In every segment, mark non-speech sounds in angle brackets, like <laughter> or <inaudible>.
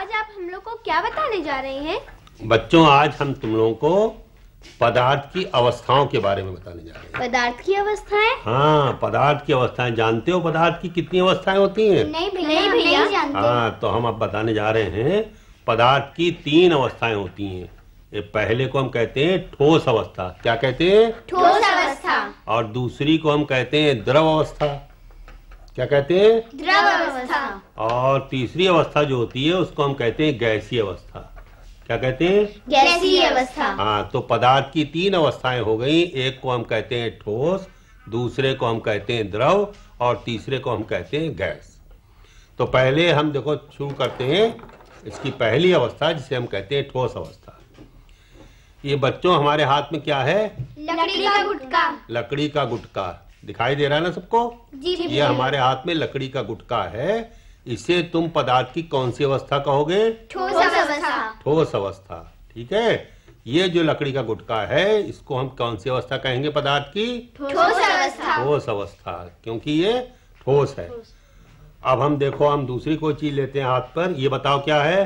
आज आप हम लोग को क्या बताने जा रहे हैं बच्चों आज हम तुम लोगों को पदार्थ की अवस्थाओं के बारे में बताने जा रहे हैं पदार्थ की अवस्थाएं हाँ पदार्थ की अवस्थाएं जानते हो पदार्थ की कितनी अवस्थाएं होती हैं नहीं भैया हाँ तो हम अब बताने जा रहे हैं पदार्थ की तीन अवस्थाएं होती हैं ये पहले को हम कहते हैं ठोस अवस्था क्या कहते हैं ठोस अवस्था और दूसरी को हम कहते हैं द्रव अवस्था क्या कहते हैं द्रव अवस्था और तीसरी अवस्था जो होती है उसको हम कहते हैं गैसीय अवस्था क्या कहते हैं गैसीय अवस्था हाँ तो पदार्थ की तीन अवस्थाएं हो गई एक को हम कहते हैं ठोस दूसरे को हम कहते हैं द्रव और तीसरे को हम कहते हैं गैस तो पहले हम देखो शुरू करते हैं इसकी पहली अवस्था जिसे हम कहते हैं ठोस अवस्था ये बच्चों हमारे हाथ में क्या है लकड़ी का गुटका लकड़ी का गुटका दिखाई दे रहा है ना सबको जी ये हमारे हाथ में लकड़ी का गुटका है इसे तुम पदार्थ की कौन सी अवस्था कहोगे ठोस अवस्था ठोस अवस्था ठीक है ये जो लकड़ी का गुटका है इसको हम कौन सी अवस्था कहेंगे पदार्थ की ठोस अवस्था ठोस अवस्था क्योंकि ये ठोस है अब हम देखो हम दूसरी कोई चीज लेते हैं हाथ पर ये बताओ क्या है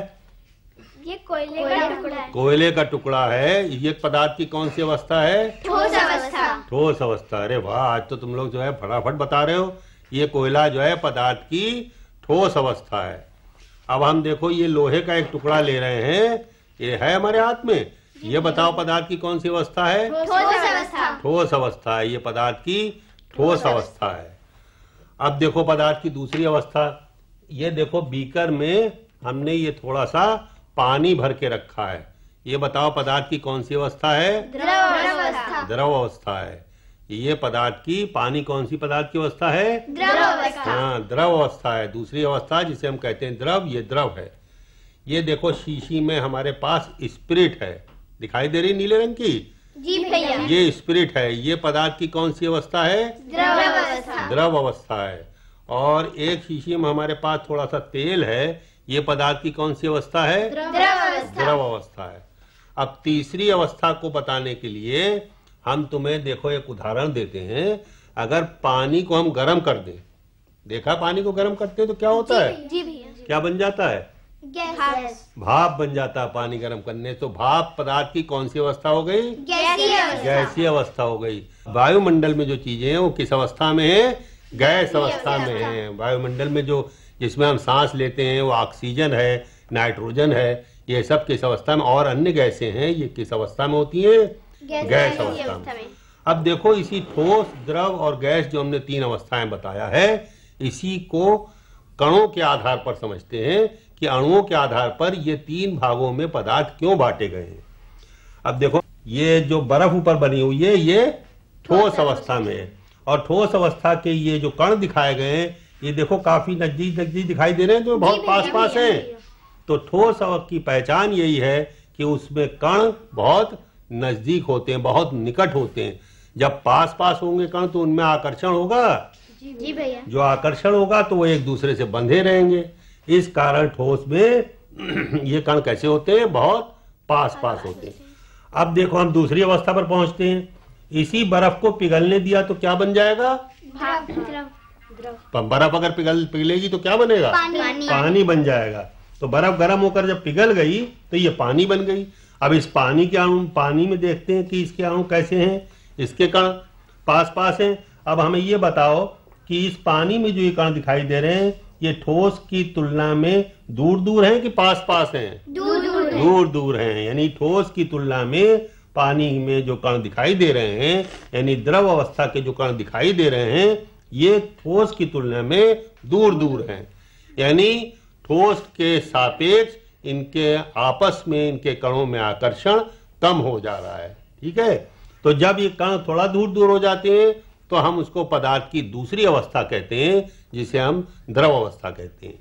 ये कोयले का टुकड़ा कोयले का टुकड़ा है ये पदार्थ की कौन सी अवस्था है ठोस अवस्था ठोस अवस्था अरे वाह आज तो तुम लोग जो है फटाफट बता रहे हो ये कोयला जो है पदार्थ की ठोस अवस्था है अब हम देखो ये लोहे का एक टुकड़ा ले रहे हैं ये है हमारे हाथ में ये बताओ पदार्थ की कौन सी अवस्था है ठोस अवस्था ठोस अवस्था है ये पदार्थ की ठोस अवस्था है अब देखो पदार्थ की दूसरी अवस्था ये देखो बीकर में हमने ये थोड़ा सा पानी भर के रखा है ये बताओ पदार्थ की कौन सी अवस्था है द्रव द्रव अवस्था है ये पदार्थ की पानी कौन सी पदार्थ की अवस्था है द्रव अवस्था हाँ द्रव अवस्था है दूसरी अवस्था जिसे हम कहते हैं द्रव ये द्रव है ये देखो शीशी में हमारे पास स्प्रिट है दिखाई दे रही नीले रंग की जी भैया ये स्प्रिट है ये पदार्थ की कौन सी अवस्था है द्रव अवस्था द्रव अवस्था है और एक शीशी में हमारे पास थोड़ा सा तेल है ये पदार्थ की कौन सी अवस्था है द्रव अवस्था द्रव अवस्था है अब तीसरी अवस्था को बताने के लिए हम तुम्हें देखो एक उदाहरण देते हैं अगर पानी को हम गर्म कर दें देखा पानी को गर्म करते हैं तो क्या होता जी है जी भैया क्या बन जाता है भाप बन जाता है पानी गर्म करने तो भाप पदार्थ की कौन सी अवस्था हो गई गैसीय अवस्था हो गई वायुमंडल में जो चीजें हैं वो किस अवस्था में है गैस अवस्था में है वायुमंडल में जो जिसमें हम सांस लेते हैं वो ऑक्सीजन है नाइट्रोजन है ये सब किस अवस्था में और अन्य गैसें हैं ये किस अवस्था में होती हैं गैस अवस्था में अब देखो इसी ठोस द्रव और गैस जो हमने तीन अवस्थाएं बताया है इसी को कणों के आधार पर समझते हैं कि अणुओं के आधार पर ये तीन भागों में पदार्थ क्यों बांटे गए हैं अब देखो ये जो बर्फ ऊपर बनी हुई है ये ठोस अवस्था में है और ठोस अवस्था के ये जो कण दिखाए गए हैं ये देखो काफी नजदीक नजदीक दिखाई दे रहे हैं जो बहुत पास पास है तो ठोस अवक की पहचान यही है कि उसमें कण बहुत नजदीक होते हैं बहुत निकट होते हैं जब पास पास होंगे कण तो उनमें आकर्षण होगा जी भैया जो आकर्षण होगा तो वो एक दूसरे से बंधे रहेंगे इस कारण ठोस में <clears throat> ये कण कैसे होते हैं बहुत पास पास होते हैं अब देखो हम दूसरी अवस्था पर पहुंचते हैं इसी बर्फ को पिघलने दिया तो क्या बन जाएगा बर्फ अगर पिघल पिघलेगी तो क्या बनेगा पानी, पानी बन जाएगा तो बर्फ गर्म होकर जब पिघल गई तो ये पानी बन गई अब इस पानी के अणु पानी में देखते हैं कि इसके अणु कैसे हैं इसके कण पास पास हैं अब हमें ये बताओ कि इस पानी में जो ये कण दिखाई दे रहे हैं ये ठोस की तुलना में दूर दूर हैं कि पास पास हैं दूर दूर हैं दूर दूर हैं यानी ठोस की तुलना में पानी में जो कण दिखाई दे रहे हैं यानी द्रव अवस्था के जो कण दिखाई दे रहे हैं ये ठोस की तुलना में दूर दूर हैं यानी ठोस के सापेक्ष इनके आपस में इनके कणों में आकर्षण कम हो जा रहा है ठीक है तो जब ये कण थोड़ा दूर दूर हो जाते हैं तो हम उसको पदार्थ की दूसरी अवस्था कहते हैं जिसे हम द्रव अवस्था कहते हैं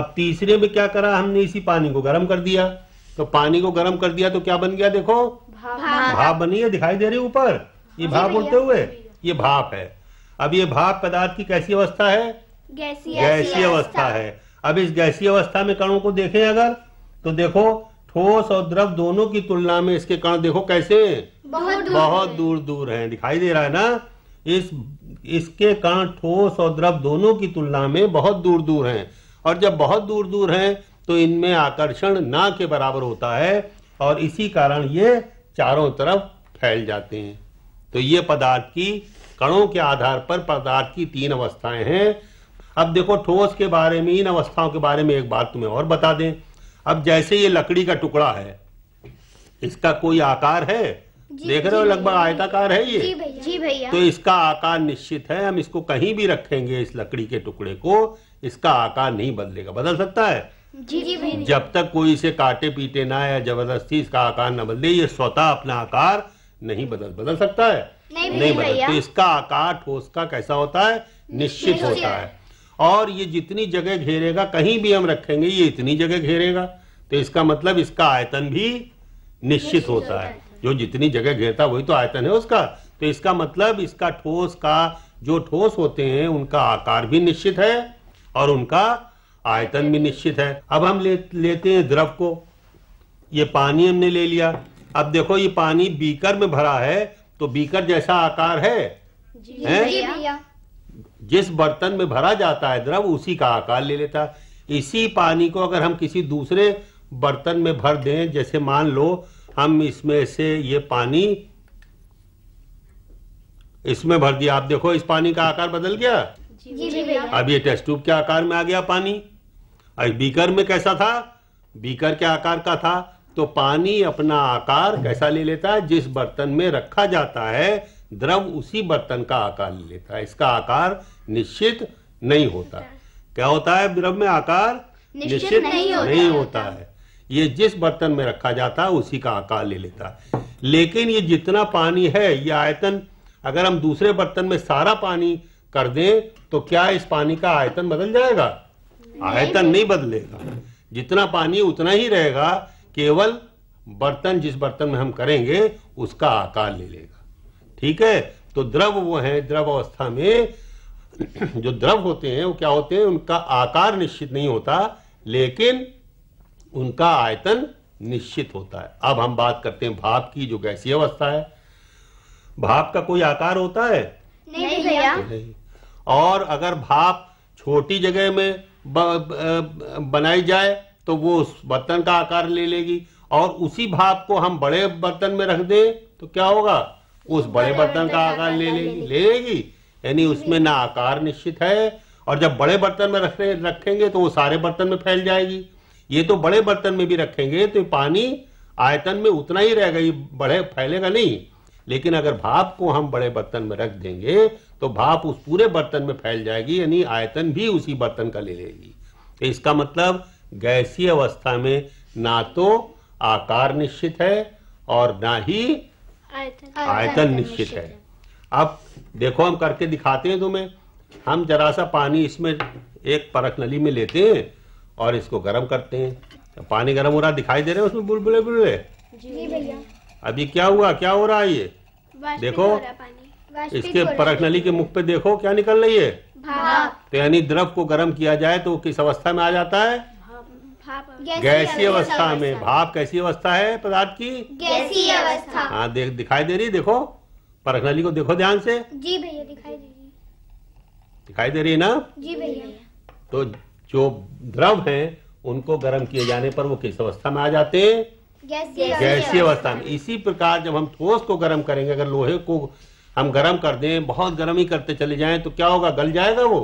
अब तीसरे में क्या करा हमने इसी पानी को गर्म कर दिया तो पानी को गर्म कर दिया तो क्या बन गया देखो भाप बनी है दिखाई दे रही ऊपर ये भाप बोलते हुए ये भाप है अब ये भाप पदार्थ की कैसी अवस्था है गैसी अवस्था है अब इस गैसीय अवस्था में कणों को देखें अगर तो देखो ठोस और द्रव दोनों की तुलना में इसके कण देखो कैसे बहुत दूर बहुत दूर दूर हैं दिखाई दे रहा है ना इस इसके कण ठोस और द्रव दोनों की तुलना में बहुत दूर दूर हैं और जब बहुत दूर दूर हैं तो इनमें आकर्षण ना के बराबर होता है और इसी कारण ये चारों तरफ फैल जाते हैं तो ये पदार्थ की कणों के आधार पर पदार्थ की तीन अवस्थाएं हैं अब देखो ठोस के बारे में इन अवस्थाओं के बारे में एक बात तुम्हें और बता दें अब जैसे ये लकड़ी का टुकड़ा है इसका कोई आकार है देख रहे हो लगभग आयताकार है ये जी भैया तो इसका आकार निश्चित है हम इसको कहीं भी रखेंगे इस लकड़ी के टुकड़े को इसका आकार नहीं बदलेगा बदल सकता है जी भैया जब तक कोई इसे काटे पीटे ना या जबरदस्ती इसका आकार ना बदले ये स्वतः अपना आकार नहीं बदल बदल सकता है नहीं, नहीं बदल तो इसका आकार ठोस का कैसा होता है निश्चित होता है और ये जितनी जगह घेरेगा कहीं भी हम रखेंगे ये इतनी जगह घेरेगा तो इसका मतलब इसका आयतन भी निश्चित होता है जो जितनी जगह घेरता वही तो आयतन है उसका तो इसका मतलब इसका ठोस का जो ठोस होते हैं उनका आकार भी निश्चित है और उनका आयतन भी निश्चित है अब हम ले, लेते हैं द्रव को ये पानी हमने ले लिया अब देखो ये पानी बीकर में भरा है तो बीकर जैसा आकार है जी, है? जी जिस बर्तन में भरा जाता है द्रव उसी का आकार ले लेता है इसी पानी को अगर हम किसी दूसरे बर्तन में भर दें जैसे मान लो हम इसमें से ये पानी इसमें भर दिया आप देखो इस पानी का आकार बदल गया जी अब ये टेस्ट ट्यूब के आकार में आ गया पानी और बीकर में कैसा था बीकर के आकार का था तो पानी अपना आकार कैसा ले लेता है जिस बर्तन में रखा जाता है द्रव उसी बर्तन का आकार ले लेता है इसका आकार निश्चित नहीं होता क्या होता है ब्रह्म में आकार निश्चित नहीं होता, नहीं होता है ये जिस बर्तन में रखा जाता है उसी का आकार ले लेता है लेकिन ये जितना पानी है ये आयतन अगर हम दूसरे बर्तन में सारा पानी कर दें तो क्या इस पानी का आयतन बदल जाएगा आयतन नहीं बदलेगा जितना पानी उतना ही रहेगा केवल बर्तन जिस बर्तन में हम करेंगे उसका आकार ले लेगा ठीक है तो द्रव वो है द्रव अवस्था में जो द्रव होते हैं वो क्या होते हैं उनका आकार निश्चित नहीं होता लेकिन उनका आयतन निश्चित होता है अब हम बात करते हैं भाप की जो गैसीय अवस्था है भाप का कोई आकार होता है नहीं भैया और अगर भाप छोटी जगह में बनाई जाए तो वो उस बर्तन का आकार ले लेगी और उसी भाप को हम बड़े बर्तन में रख दें तो क्या होगा उस बड़े बर्तन का आकार ले लेगी ले लेगी यानी उसमें ना आकार निश्चित है और जब बड़े बर्तन में रखे रखेंगे तो वो सारे बर्तन में फैल जाएगी ये तो बड़े बर्तन में भी रखेंगे तो पानी आयतन में उतना ही रहेगा ये बड़े फैलेगा नहीं लेकिन अगर भाप को हम बड़े बर्तन में रख देंगे तो भाप उस पूरे बर्तन में फैल जाएगी यानी आयतन भी उसी बर्तन का ले लेगी तो इसका मतलब गैसीय अवस्था में ना तो आकार निश्चित है और ना ही आयतन, आयतन, आयतन निश्चित है अब देखो हम करके दिखाते हैं तुम्हें हम जरा सा पानी इसमें एक परख नली में लेते हैं और इसको गर्म करते हैं पानी गर्म हो रहा दिखाई दे रहे हैं उसमें बुलबुले बुलबुले जी भैया क्या हुआ क्या हो रहा है ये देखो इसके परख नली के मुख पे देखो क्या निकल रही है तो यानी द्रव को गर्म किया जाए तो किस अवस्था में आ जाता है गैसीय अवस्था में भाप कैसी अवस्था है पदार्थ की गैसीय अवस्था हाँ देख दिखाई दे रही देखो परख को देखो ध्यान से जी भैया दिखाई दे रही दिखाई दे रही है ना जी भैया तो जो द्रव है उनको गर्म किए जाने पर वो किस अवस्था में आ जाते हैं गैसीय अवस्था में इसी प्रकार जब हम ठोस को गर्म करेंगे अगर लोहे को हम गर्म कर दें बहुत गर्म ही करते चले जाएं तो क्या होगा गल जाएगा वो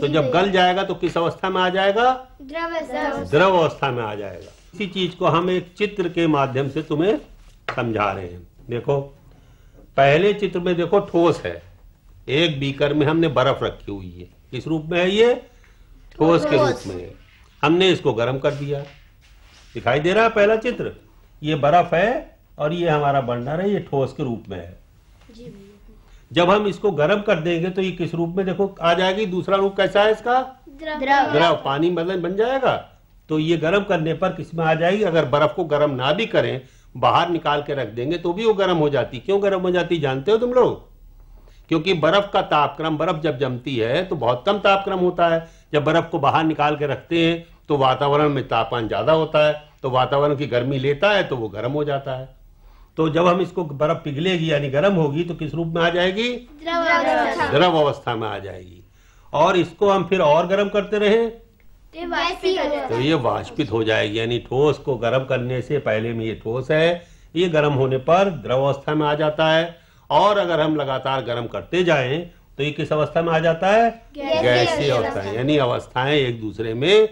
तो जब गल जाएगा तो किस अवस्था में आ जाएगा द्रव अवस्था में आ जाएगा इसी चीज को हम एक चित्र के माध्यम से तुम्हें समझा रहे हैं देखो पहले चित्र में देखो ठोस है एक बीकर में हमने बर्फ रखी हुई है किस रूप में है ये ठोस के रूप में हमने इसको गर्म कर दिया दिखाई दे रहा है पहला चित्र ये बर्फ है और ये हमारा बंडर है ये ठोस के रूप में है जब हम इसको गर्म कर देंगे तो ये किस रूप में देखो आ जाएगी दूसरा रूप कैसा है इसका द्रव पानी मतलब बन जाएगा तो ये गर्म करने पर किस में आ जाएगी अगर बर्फ को गर्म ना भी करें बाहर निकाल के रख देंगे तो भी वो गर्म हो जाती क्यों गर्म हो जाती जानते हो तुम लोग क्योंकि बर्फ का तापक्रम बर्फ जब जमती है तो बहुत कम तापक्रम होता है जब बर्फ को बाहर निकाल के रखते हैं तो वातावरण में तापमान ज़्यादा होता है तो वातावरण की गर्मी लेता है तो वो गर्म हो जाता है तो जब हम इसको बर्फ पिघलेगी यानी गर्म होगी तो किस रूप में आ जाएगी द्रव अवस्था में आ जाएगी और इसको हम फिर और गर्म करते रहे तो ये वाष्पित हो जाएगी यानी ठोस को गर्म करने से पहले में ये ठोस है ये गर्म होने पर द्रव अवस्था में आ जाता है और अगर हम लगातार गर्म करते जाएं तो ये किस अवस्था में आ जाता है गैसीय अवस्था यानी अवस्थाएं एक दूसरे में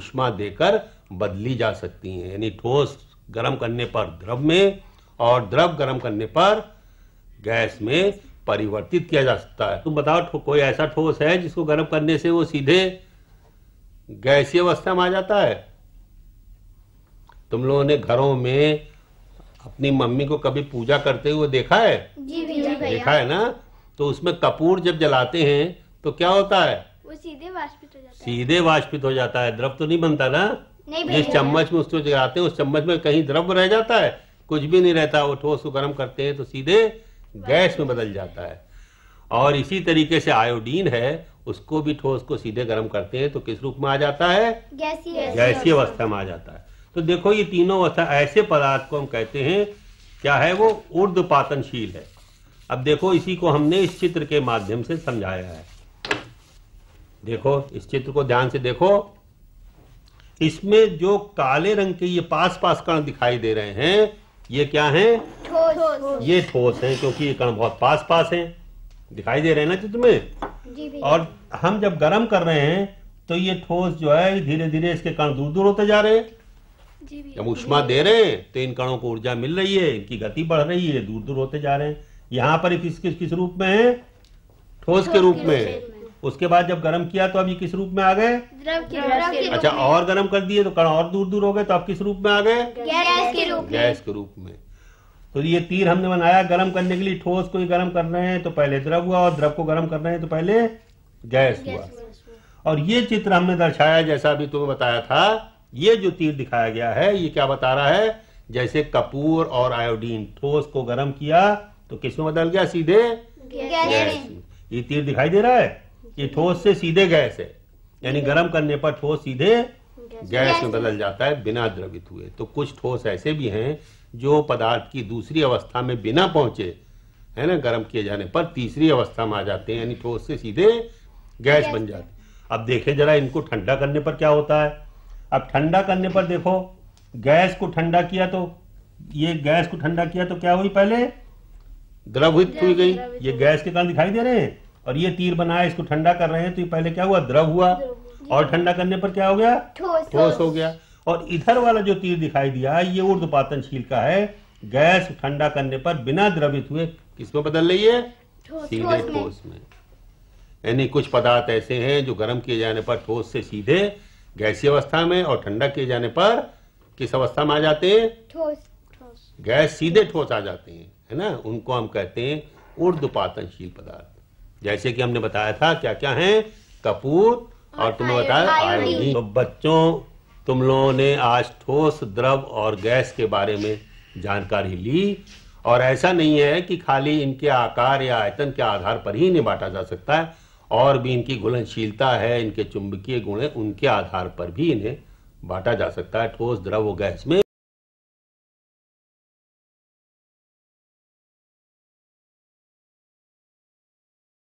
उष्मा देकर बदली जा सकती हैं यानी ठोस गर्म करने पर द्रव में और द्रव गर्म करने पर गैस में परिवर्तित किया जा सकता है तुम बताओ कोई ऐसा ठोस है जिसको गर्म करने से वो सीधे गैसीय अवस्था में आ जाता है तुम लोगों ने घरों में अपनी मम्मी को कभी पूजा करते हुए देखा है जी देखा है ना तो उसमें कपूर जब जलाते हैं तो क्या होता है वो सीधे वाष्पित हो जाता है सीधे वाष्पित हो जाता है द्रव तो नहीं बनता ना नहीं जिस चम्मच में उसको जलाते हैं उस चम्मच में कहीं द्रव रह जाता है कुछ भी नहीं रहता वो ठोस को गर्म करते हैं तो सीधे गैस में बदल जाता है और इसी तरीके से आयोडीन है उसको भी ठोस को सीधे गर्म करते हैं तो किस रूप में आ जाता है गैसी अवस्था में आ जाता है तो देखो ये तीनों अवस्था ऐसे पदार्थ को हम कहते हैं क्या है वो ऊर्द पातनशील है अब देखो इसी को हमने इस चित्र के माध्यम से समझाया है देखो इस चित्र को ध्यान से देखो इसमें जो काले रंग के ये पास पास कण दिखाई दे रहे हैं ये क्या है ठोस ये ठोस हैं क्योंकि ये कण बहुत पास पास हैं दिखाई दे रहे हैं ना चित्र में और हम जब गर्म कर रहे हैं तो ये ठोस जो है धीरे धीरे इसके कण दूर दूर होते जा रहे हैं जब उष्मा दे रहे हैं तो इन कणों को ऊर्जा मिल रही है इनकी गति बढ़ रही है दूर दूर होते जा रहे हैं यहाँ पर किस किस किस रूप में है ठोस के रूप में उसके बाद जब गर्म किया तो अब ये किस रूप में आ गए अच्छा और गर्म कर दिए तो कण और दूर दूर हो गए तो अब किस रूप में आ गए गैस के रूप में तो ये तीर हमने बनाया गर्म करने के लिए ठोस को गर्म कर रहे हैं तो पहले द्रव हुआ और द्रव को गर्म कर रहे हैं तो पहले गैस हुआ और ये चित्र हमने दर्शाया जैसा अभी तुम्हें तो बताया था ये जो तीर दिखाया गया है ये क्या बता रहा है जैसे कपूर और आयोडीन ठोस को गर्म किया तो किसमें बदल गया सीधे गैस ये तीर दिखाई दे रहा है ये ठोस से सीधे गैस है यानी गर्म करने पर ठोस सीधे गैस में बदल जाता है बिना द्रवित हुए तो कुछ ठोस ऐसे भी हैं जो पदार्थ की दूसरी अवस्था में बिना पहुंचे है ना गर्म किए जाने पर तीसरी अवस्था में आ जाते हैं यानी ठोस से सीधे गैस बन जाते अब देखें जरा इनको ठंडा करने पर क्या होता है अब ठंडा करने पर देखो गैस को ठंडा किया तो ये गैस को ठंडा किया तो क्या हुई पहले द्रवित हुई गई ये गैस के कारण दिखाई दे रहे हैं और ये तीर बनाया इसको ठंडा कर रहे हैं तो ये पहले क्या हुआ द्रव हुआ और ठंडा करने पर क्या हो गया ठोस हो गया और इधर वाला जो तीर दिखाई दिया है ये पातनशील का है गैस ठंडा करने पर बिना द्रवित हुए किसमें बदल रही है सीधे ठोस में यानी कुछ पदार्थ ऐसे हैं जो गर्म किए जाने पर ठोस से सीधे गैसीय अवस्था में और ठंडा किए जाने पर किस अवस्था में आ जाते हैं ठोस गैस सीधे ठोस आ जाते हैं है ना उनको हम कहते हैं पातनशील पदार्थ जैसे कि हमने बताया था क्या क्या है कपूर और, और तुमने बताया आयोडीन तो बच्चों तुम लोगों ने आज ठोस द्रव और गैस के बारे में जानकारी ली और ऐसा नहीं है कि खाली इनके आकार या आयतन के आधार पर ही इन्हें बांटा जा सकता है और भी इनकी घुलनशीलता है इनके चुंबकीय गुण है उनके आधार पर भी इन्हें बांटा जा सकता है ठोस द्रव और गैस में